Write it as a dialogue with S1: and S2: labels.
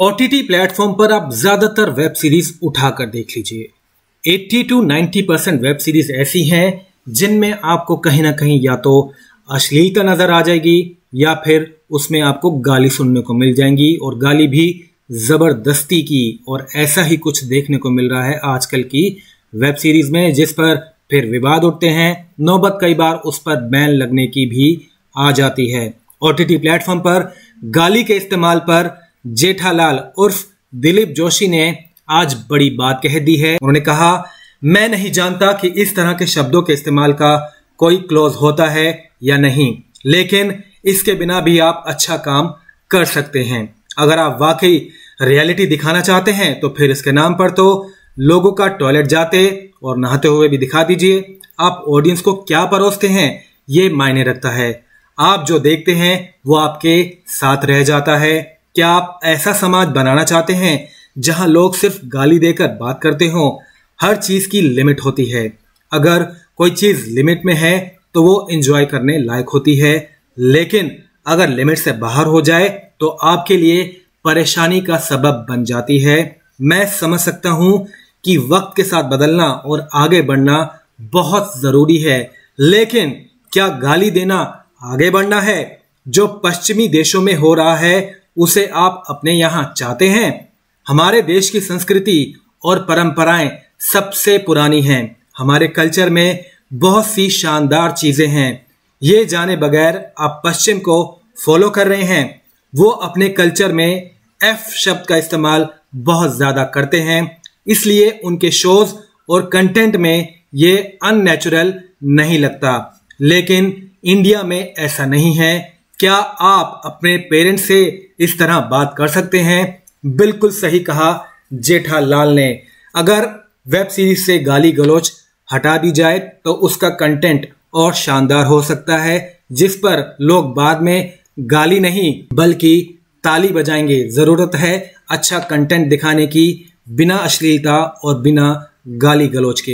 S1: O T T platform पर आप ज़्यादातर वेब सीरीज़ उठाकर देख लीजिए 80 टू 90 परसेंट वेब सीरीज़ ऐसी हैं जिनमें आपको कहीं ना कहीं या तो अश्लीलता नज़र आ जाएगी या फिर उसमें आपको गाली सुनने को मिल जाएंगी और गाली भी ज़बरदस्ती की और ऐसा ही कुछ देखने को मिल रहा है आजकल की वेब सीरीज़ में जिस पर फिर विवाद उठते हैं नौबत कई बार उस पर बैन लगने की भी आ जाती है ओ टी प्लेटफॉर्म पर गाली के इस्तेमाल पर जेठालाल उर्फ दिलीप जोशी ने आज बड़ी बात कह दी है उन्होंने कहा मैं नहीं जानता कि इस तरह के शब्दों के इस्तेमाल का कोई क्लोज होता है या नहीं लेकिन इसके बिना भी आप अच्छा काम कर सकते हैं अगर आप वाकई रियलिटी दिखाना चाहते हैं तो फिर इसके नाम पर तो लोगों का टॉयलेट जाते और नहाते हुए भी दिखा दीजिए आप ऑडियंस को क्या परोसते हैं ये मायने रखता है आप जो देखते हैं वो आपके साथ रह जाता है क्या आप ऐसा समाज बनाना चाहते हैं जहां लोग सिर्फ गाली देकर बात करते हो हर चीज की लिमिट होती है अगर कोई चीज लिमिट में है तो वो एंजॉय करने लायक होती है लेकिन अगर लिमिट से बाहर हो जाए तो आपके लिए परेशानी का सबब बन जाती है मैं समझ सकता हूं कि वक्त के साथ बदलना और आगे बढ़ना बहुत जरूरी है लेकिन क्या गाली देना आगे बढ़ना है जो पश्चिमी देशों में हो रहा है उसे आप अपने यहाँ चाहते हैं हमारे देश की संस्कृति और परंपराएं सबसे पुरानी हैं हमारे कल्चर में बहुत सी शानदार चीज़ें हैं ये जाने बगैर आप पश्चिम को फॉलो कर रहे हैं वो अपने कल्चर में एफ शब्द का इस्तेमाल बहुत ज़्यादा करते हैं इसलिए उनके शोज और कंटेंट में ये अननेचुरल नहीं लगता लेकिन इंडिया में ऐसा नहीं है क्या आप अपने पेरेंट्स से इस तरह बात कर सकते हैं बिल्कुल सही कहा जेठालाल ने अगर वेब सीरीज से गाली गलोच हटा दी जाए तो उसका कंटेंट और शानदार हो सकता है जिस पर लोग बाद में गाली नहीं बल्कि ताली बजाएंगे ज़रूरत है अच्छा कंटेंट दिखाने की बिना अश्लीलता और बिना गाली गलोच के